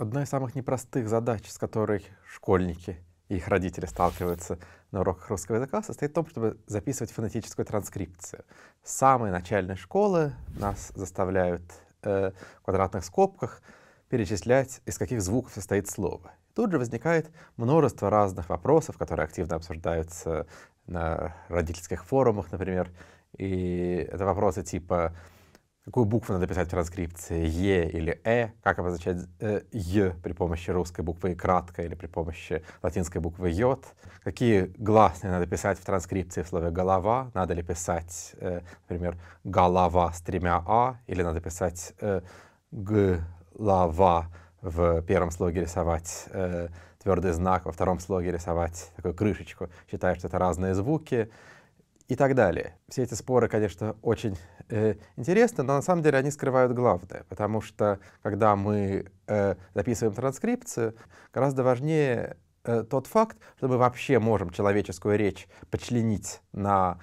Одна из самых непростых задач, с которой школьники и их родители сталкиваются на уроках русского языка, состоит в том, чтобы записывать фонетическую транскрипцию. С самой начальной школы нас заставляют э, в квадратных скобках перечислять, из каких звуков состоит слово. Тут же возникает множество разных вопросов, которые активно обсуждаются на родительских форумах, например. И это вопросы типа Какую букву надо писать в транскрипции? Е или Э? Как обозначать е э, при помощи русской буквы кратко или при помощи латинской буквы йод? Какие гласные надо писать в транскрипции в слове «голова»? Надо ли писать, э, например, «голова» с тремя «а» или надо писать э, «глава» в первом слоге рисовать твердый знак, во втором слоге рисовать такую крышечку, считая, что это разные звуки и так далее. Все эти споры, конечно, очень э, интересно, но на самом деле они скрывают главное, потому что когда мы э, записываем транскрипцию, гораздо важнее э, тот факт, что мы вообще можем человеческую речь подчленить на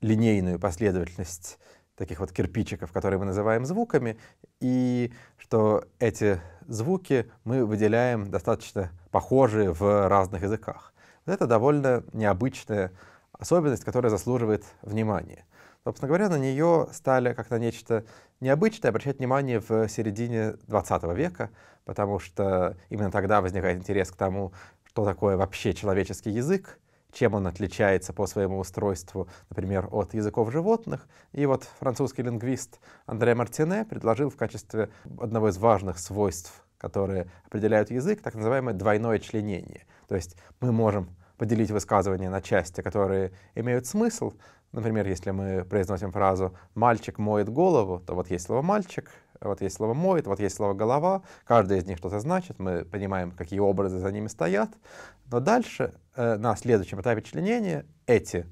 линейную последовательность таких вот кирпичиков, которые мы называем звуками, и что эти звуки мы выделяем достаточно похожие в разных языках. Вот это довольно необычная особенность, которая заслуживает внимания. Собственно говоря, на нее стали как то нечто необычное обращать внимание в середине 20 века, потому что именно тогда возникает интерес к тому, что такое вообще человеческий язык, чем он отличается по своему устройству, например, от языков животных. И вот французский лингвист Андре Мартине предложил в качестве одного из важных свойств, которые определяют язык, так называемое двойное членение. То есть мы можем поделить высказывания на части, которые имеют смысл. Например, если мы произносим фразу «мальчик моет голову», то вот есть слово «мальчик», вот есть слово «моет», вот есть слово «голова», каждое из них что-то значит, мы понимаем, какие образы за ними стоят. Но дальше, э, на следующем этапе членения, эти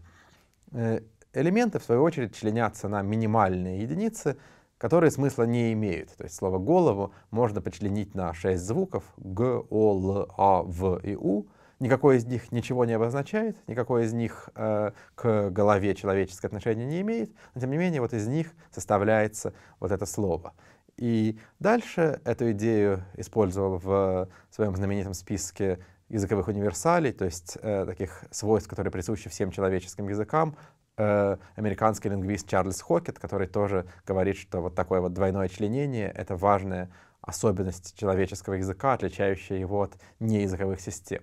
э, элементы, в свою очередь, членятся на минимальные единицы, которые смысла не имеют. То есть слово «голову» можно почленить на шесть звуков — «г», «о», «л», «а», «в» и «у», Никакое из них ничего не обозначает, никакое из них э, к голове человеческое отношение не имеет, но тем не менее вот из них составляется вот это слово. И дальше эту идею использовал в своем знаменитом списке языковых универсалей, то есть э, таких свойств, которые присущи всем человеческим языкам, э, американский лингвист Чарльз Хокет, который тоже говорит, что вот такое вот двойное членение — это важная особенность человеческого языка, отличающая его от неязыковых систем.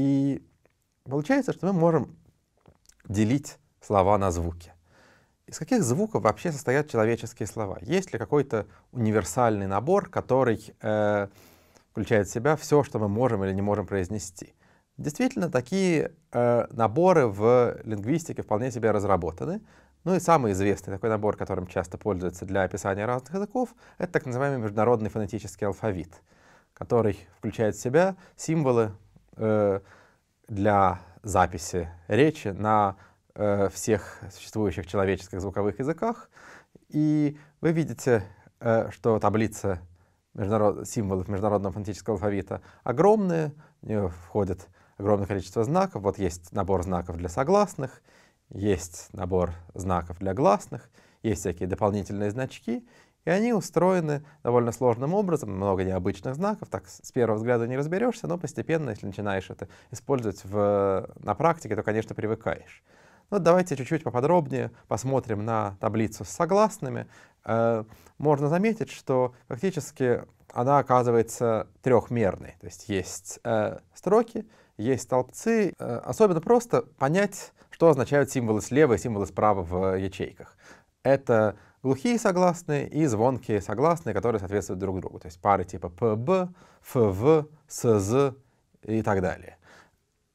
И получается, что мы можем делить слова на звуки. Из каких звуков вообще состоят человеческие слова? Есть ли какой-то универсальный набор, который э, включает в себя все, что мы можем или не можем произнести? Действительно, такие э, наборы в лингвистике вполне себе разработаны. Ну и самый известный такой набор, которым часто пользуются для описания разных языков, это так называемый международный фонетический алфавит, который включает в себя символы Э, для записи речи на э, всех существующих человеческих звуковых языках. И вы видите, э, что таблица международ... символов международного фонетического алфавита огромная, в нее входит огромное количество знаков. Вот есть набор знаков для согласных, есть набор знаков для гласных, есть всякие дополнительные значки, и они устроены довольно сложным образом, много необычных знаков, так с первого взгляда не разберешься, но постепенно, если начинаешь это использовать в, на практике, то, конечно, привыкаешь. Но ну, давайте чуть-чуть поподробнее посмотрим на таблицу с согласными. Э, можно заметить, что фактически она оказывается трехмерной. То есть есть э, строки, есть столбцы. Э, особенно просто понять, что означают символы слева и символы справа в ячейках. Это глухие согласные и звонкие согласные, которые соответствуют друг другу. То есть пары типа ПБ, ФВ, СЗ и так далее.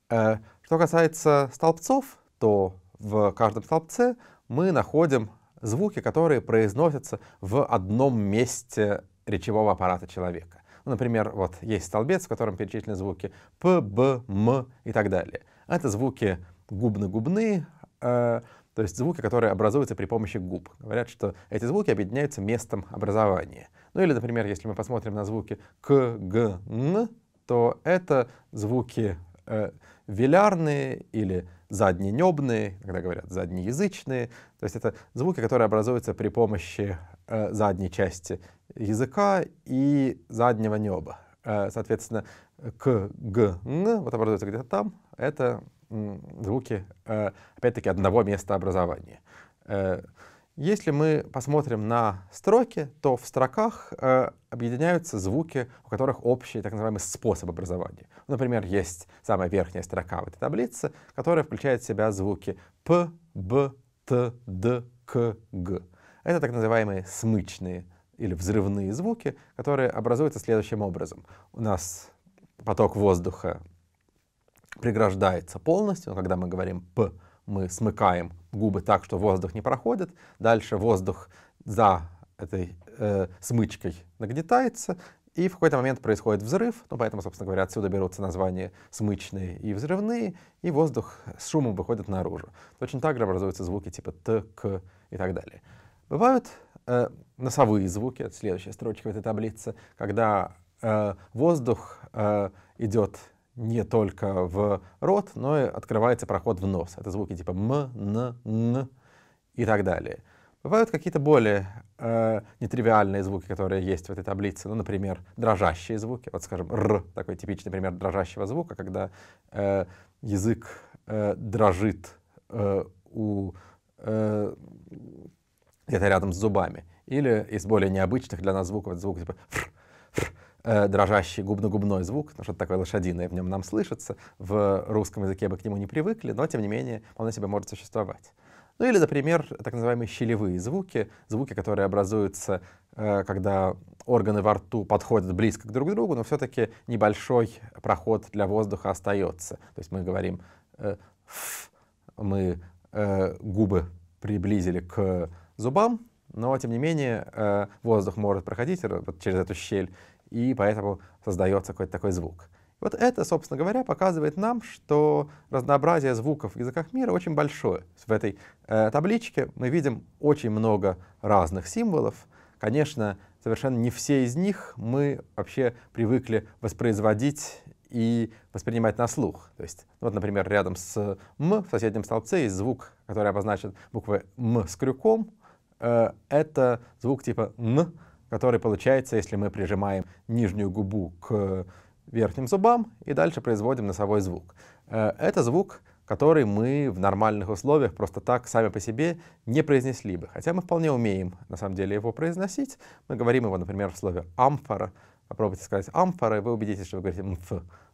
Э, что касается столбцов, то в каждом столбце мы находим звуки, которые произносятся в одном месте речевого аппарата человека. Ну, например, вот есть столбец, в котором перечислены звуки П, Б, М и так далее. Это звуки губно-губные, э, то есть звуки, которые образуются при помощи губ. Говорят, что эти звуки объединяются местом образования. Ну или, например, если мы посмотрим на звуки к, г, н, то это звуки э, велярные или задненебные, когда говорят заднеязычные, то есть это звуки, которые образуются при помощи э, задней части языка и заднего неба. Э, соответственно, к, г, н, вот образуется где-то там, это звуки, э, опять-таки, одного места образования. Э, если мы посмотрим на строки, то в строках э, объединяются звуки, у которых общий так называемый способ образования. Ну, например, есть самая верхняя строка в этой таблице, которая включает в себя звуки П, Б, Т, Д, К, Г. Это так называемые смычные или взрывные звуки, которые образуются следующим образом. У нас поток воздуха преграждается полностью. Когда мы говорим «п», мы смыкаем губы так, что воздух не проходит. Дальше воздух за этой э, смычкой нагнетается, и в какой-то момент происходит взрыв, ну, поэтому, собственно говоря, отсюда берутся названия смычные и взрывные, и воздух с шумом выходит наружу. Точно так же образуются звуки типа «т», «к» и так далее. Бывают э, носовые звуки, это следующая строчка в этой таблице, когда э, воздух э, идет не только в рот, но и открывается проход в нос. Это звуки типа м, н, н и так далее. Бывают какие-то более э, нетривиальные звуки, которые есть в этой таблице. Ну, например, дрожащие звуки. Вот, скажем, р — такой типичный пример дрожащего звука, когда э, язык э, дрожит э, у, э, где-то рядом с зубами. Или из более необычных для нас звуков, это звук типа фр, Э, дрожащий губно-губной звук, потому что такое лошадиное в нем нам слышится. В русском языке мы к нему не привыкли, но тем не менее он на себе может существовать. Ну или, например, так называемые щелевые звуки, звуки, которые образуются, э, когда органы во рту подходят близко друг к другу, но все-таки небольшой проход для воздуха остается. То есть мы говорим, э, ф, мы губы приблизили к зубам, но тем не менее воздух может проходить через эту щель, и поэтому создается какой-то такой звук. Вот это, собственно говоря, показывает нам, что разнообразие звуков в языках мира очень большое. В этой э, табличке мы видим очень много разных символов. Конечно, совершенно не все из них мы вообще привыкли воспроизводить и воспринимать на слух. То есть, ну вот, например, рядом с «м» в соседнем столбце есть звук, который обозначен буквой «м» с крюком. Э, это звук типа «н», который получается, если мы прижимаем нижнюю губу к верхним зубам и дальше производим носовой звук. Э, это звук, который мы в нормальных условиях просто так сами по себе не произнесли бы. Хотя мы вполне умеем на самом деле его произносить. Мы говорим его, например, в слове «амфора». Попробуйте сказать «амфора», и вы убедитесь, что вы говорите «мф».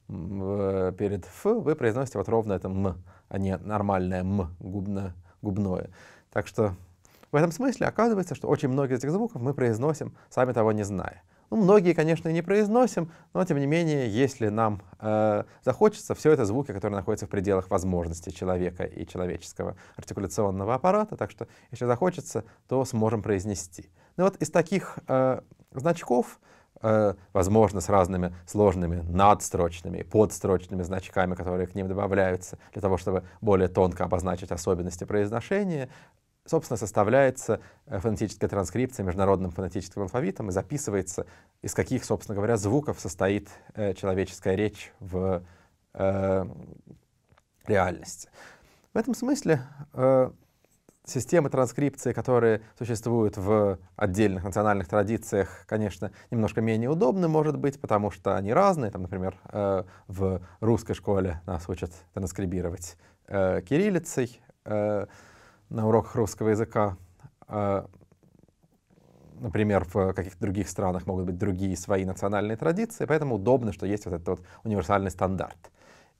Э, перед «ф» вы произносите вот ровно это «м», а не нормальное «м» губно, губное. Так что в этом смысле оказывается, что очень многие из этих звуков мы произносим, сами того не зная. Ну, многие, конечно, и не произносим, но тем не менее, если нам э, захочется, все это звуки, которые находятся в пределах возможностей человека и человеческого артикуляционного аппарата, так что если захочется, то сможем произнести. Ну вот из таких э, значков э, возможно, с разными сложными надстрочными, и подстрочными значками, которые к ним добавляются для того, чтобы более тонко обозначить особенности произношения собственно, составляется э, фонетическая транскрипция международным фонетическим алфавитом и записывается, из каких, собственно говоря, звуков состоит э, человеческая речь в э, реальности. В этом смысле э, системы транскрипции, которые существуют в отдельных национальных традициях, конечно, немножко менее удобны, может быть, потому что они разные. Там, например, э, в русской школе нас учат транскрибировать э, кириллицей, э, на уроках русского языка. А, например, в каких-то других странах могут быть другие свои национальные традиции, поэтому удобно, что есть вот этот вот универсальный стандарт.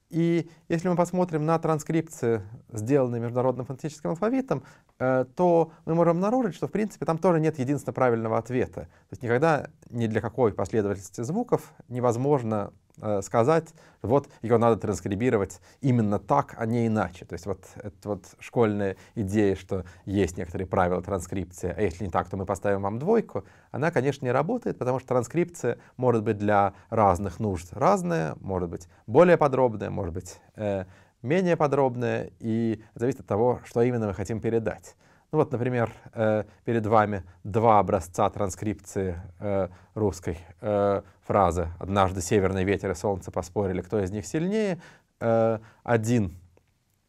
И если мы посмотрим на транскрипции, сделанные международным фонетическим алфавитом, э, то мы можем обнаружить, что, в принципе, там тоже нет единственного правильного ответа. То есть никогда ни для какой последовательности звуков невозможно Э, сказать, вот ее надо транскрибировать именно так, а не иначе. То есть вот эта вот школьная идея, что есть некоторые правила транскрипции, а если не так, то мы поставим вам двойку, она, конечно, не работает, потому что транскрипция может быть для разных нужд разная, может быть более подробная, может быть э, менее подробная, и зависит от того, что именно мы хотим передать. Ну вот, например, э, перед вами два образца транскрипции э, русской э, фразы «Однажды северный ветер и солнце поспорили, кто из них сильнее». Один,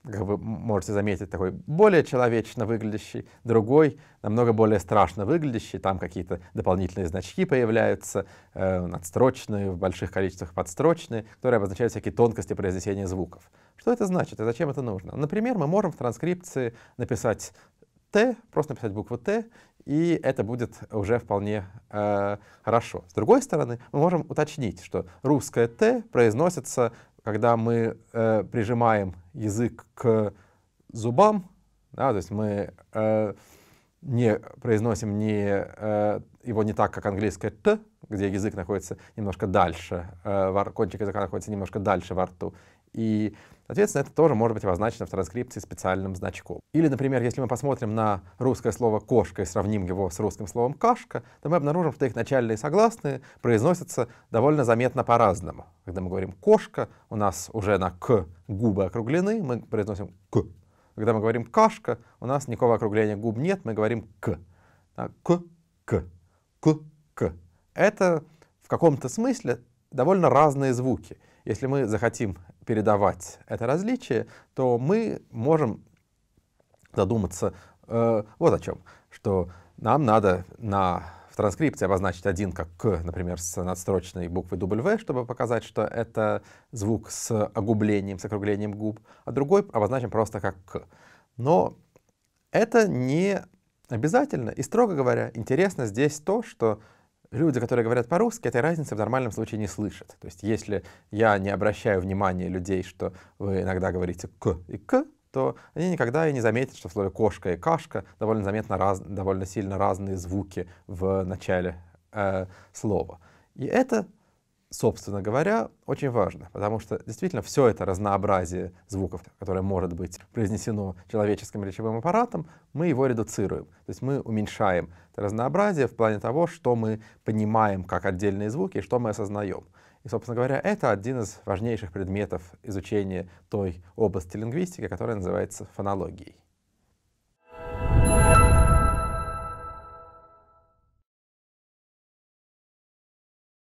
как вы можете заметить, такой более человечно выглядящий, другой намного более страшно выглядящий, там какие-то дополнительные значки появляются, надстрочные, в больших количествах подстрочные, которые обозначают всякие тонкости произнесения звуков. Что это значит и зачем это нужно? Например, мы можем в транскрипции написать Т, просто написать букву Т, и это будет уже вполне э, хорошо. С другой стороны, мы можем уточнить, что русское Т произносится, когда мы э, прижимаем язык к зубам, да, то есть мы э, не произносим не, э, его не так, как английское «т», где язык находится немножко дальше, э, кончик языка находится немножко дальше во рту. И Соответственно, это тоже может быть обозначено в транскрипции специальным значком. Или, например, если мы посмотрим на русское слово «кошка» и сравним его с русским словом «кашка», то мы обнаружим, что их начальные согласные произносятся довольно заметно по-разному. Когда мы говорим «кошка», у нас уже на «к» губы округлены, мы произносим «к». Когда мы говорим «кашка», у нас никакого округления губ нет, мы говорим «к». «К», «к», «к», «к». Это в каком-то смысле довольно разные звуки. Если мы захотим передавать это различие, то мы можем задуматься э, вот о чем, что нам надо на в транскрипции обозначить один как «к», например, с надстрочной буквой «w», чтобы показать, что это звук с огублением, с округлением губ, а другой обозначим просто как «к». Но это не обязательно, и, строго говоря, интересно здесь то, что люди, которые говорят по-русски, этой разницы в нормальном случае не слышат. То есть если я не обращаю внимания людей, что вы иногда говорите «к» и «к», то они никогда и не заметят, что в слове «кошка» и «кашка» довольно заметно раз, довольно сильно разные звуки в начале э, слова. И это собственно говоря, очень важно, потому что действительно все это разнообразие звуков, которое может быть произнесено человеческим речевым аппаратом, мы его редуцируем. То есть мы уменьшаем это разнообразие в плане того, что мы понимаем как отдельные звуки и что мы осознаем. И, собственно говоря, это один из важнейших предметов изучения той области лингвистики, которая называется фонологией.